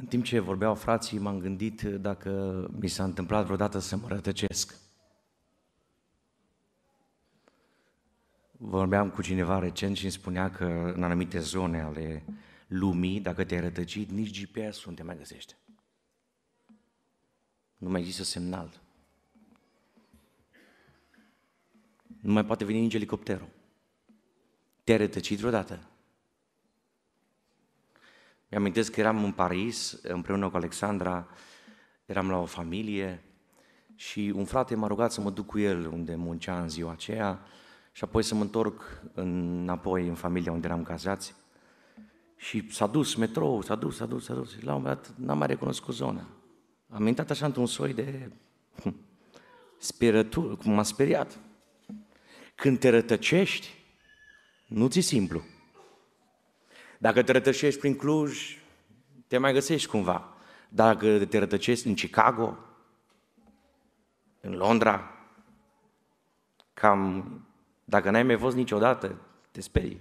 În timp ce vorbeau frații, m-am gândit uh, dacă mi s-a întâmplat vreodată să mă rătăcesc. Vorbeam cu cineva recent și îmi spunea că în anumite zone ale lumii, dacă te-ai rătăcit, nici gps nu te mai găsește. Nu mai există semnal. Nu mai poate veni nici elicopterul. Te-ai rătăcit vreodată? Mi-amintesc că eram în Paris împreună cu Alexandra, eram la o familie și un frate m-a rugat să mă duc cu el unde muncea în ziua aceea și apoi să mă întorc înapoi în familia unde eram cazați. Și s-a dus metrou, s-a dus, s-a dus, s-a dus. Și la un moment dat n-am mai recunoscut zona. Am intrat așa într-un soi de hm, sperătură, cum m-a speriat. Când te rătăcești, nu ți simplu. Dacă te rătășești prin Cluj, te mai găsești cumva. Dacă te rătăcești în Chicago, în Londra, cam dacă n-ai mai fost niciodată, te sperii.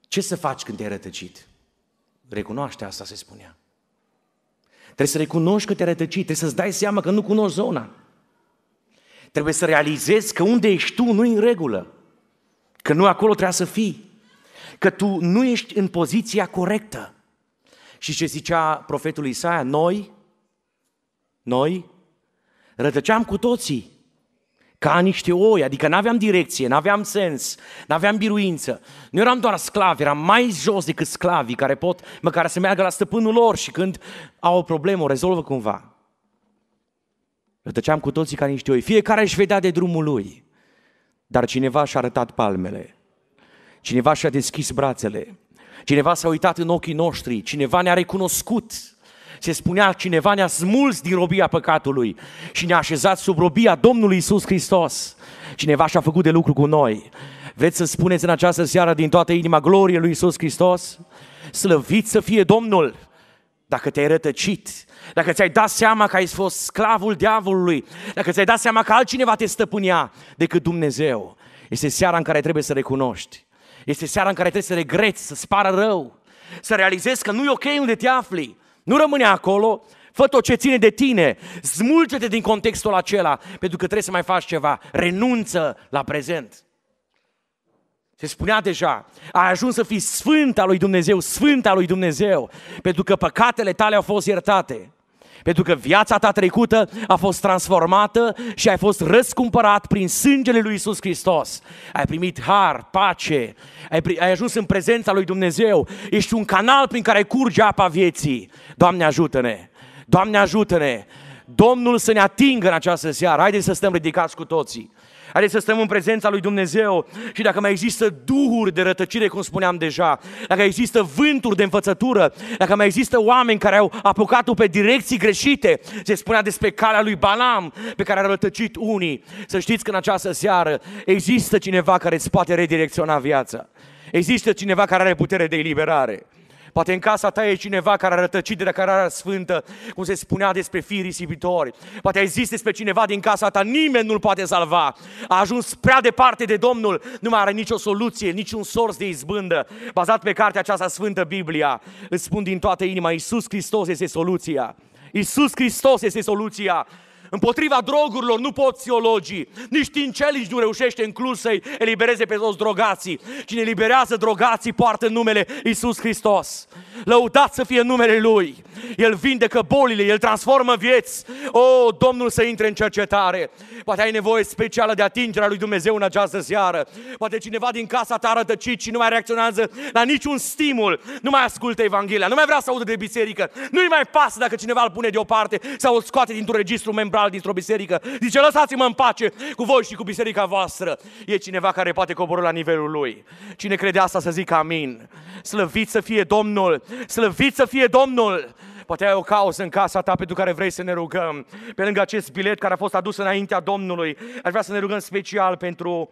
Ce să faci când te-ai rătăcit? Recunoaște asta, se spunea. Trebuie să recunoști că te-ai rătăcit, trebuie să-ți dai seama că nu cunoști zona. Trebuie să realizezi că unde ești tu nu în regulă, că nu acolo trebuie să fii că tu nu ești în poziția corectă. Și ce zicea profetul Isaia? Noi, noi rătăceam cu toții ca niște oi, adică nu aveam direcție, nu aveam sens, nu aveam biruință. Nu eram doar sclavi, eram mai jos decât sclavii care pot măcar să meargă la stăpânul lor și când au o problemă o rezolvă cumva. Rătăceam cu toții ca niște oi, fiecare își vedea de drumul lui, dar cineva și-a arătat palmele. Cineva și-a deschis brațele. Cineva s-a uitat în ochii noștri. Cineva ne-a recunoscut. Se spunea, cineva ne-a smuls din robia păcatului și ne-a așezat sub robia Domnului Isus Hristos. Cineva și-a făcut de lucru cu noi. Vreți să spuneți în această seară din toată inima glorie lui Isus Hristos? Slăvit să fie Domnul! Dacă te-ai rătăcit, dacă ți-ai dat seama că ai fost sclavul diavolului, dacă ți-ai dat seama că altcineva te stăpânea decât Dumnezeu, este seara în care trebuie să recunoști este seara în care trebuie să regreți, să-ți pară rău, să realizezi că nu e ok unde te afli. Nu rămâne acolo, fă tot ce ține de tine, smulge-te din contextul acela, pentru că trebuie să mai faci ceva, renunță la prezent. Se spunea deja, ai ajuns să fii sfânt lui Dumnezeu, sfânt lui Dumnezeu, pentru că păcatele tale au fost iertate. Pentru că viața ta trecută a fost transformată și ai fost răscumpărat prin sângele lui Isus Hristos. Ai primit har, pace, ai, pri- ai ajuns în prezența lui Dumnezeu. Ești un canal prin care curge apa vieții. Doamne ajută-ne! Doamne ajută-ne! Domnul să ne atingă în această seară. Haideți să stăm ridicați cu toții. Haideți să stăm în prezența lui Dumnezeu și dacă mai există duhuri de rătăcire, cum spuneam deja, dacă există vânturi de învățătură, dacă mai există oameni care au apucat-o pe direcții greșite, se spunea despre calea lui Balam pe care a rătăcit unii. Să știți că în această seară există cineva care îți poate redirecționa viața. Există cineva care are putere de eliberare. Poate în casa ta e cineva care a rătăcit de are sfântă, cum se spunea despre firii risipitori. Poate ai zis despre cineva din casa ta, nimeni nu-l poate salva. A ajuns prea departe de Domnul, nu mai are nicio soluție, niciun sors de izbândă. Bazat pe cartea aceasta sfântă, Biblia, îți spun din toată inima, Iisus Hristos este soluția. Iisus Hristos este soluția. Împotriva drogurilor nu pot psihologii, nici Tincelici nu reușește în Cluj să-i elibereze pe toți drogații. Cine eliberează drogații poartă numele Isus Hristos. Lăudat să fie numele Lui. El vindecă bolile, El transformă vieți. O, Domnul să intre în cercetare. Poate ai nevoie specială de atingerea Lui Dumnezeu în această seară. Poate cineva din casa ta rătăcit și nu mai reacționează la niciun stimul. Nu mai ascultă Evanghelia, nu mai vrea să audă de biserică. Nu-i mai pasă dacă cineva îl pune deoparte sau îl scoate dintr-un registru membral dintr-o biserică. Zice, lăsați-mă în pace cu voi și cu biserica voastră. E cineva care poate coborâ la nivelul lui. Cine crede asta să zică amin. Slăvit să fie Domnul. Slăvit să fie Domnul! Poate ai o cauză în casa ta pentru care vrei să ne rugăm. Pe lângă acest bilet care a fost adus înaintea Domnului, aș vrea să ne rugăm special pentru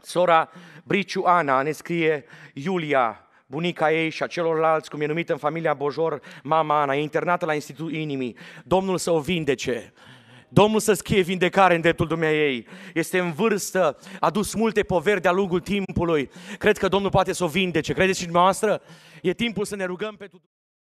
sora Briciu Ana, ne scrie Iulia, bunica ei și a celorlalți, cum e numită în familia Bojor, mama Ana, e internată la Institutul Inimii. Domnul să o vindece. Domnul să scrie vindecare în dreptul ei. Este în vârstă, a dus multe poveri de-a lungul timpului. Cred că Domnul poate să o vindece. Credeți și dumneavoastră? E timpul să ne rugăm pentru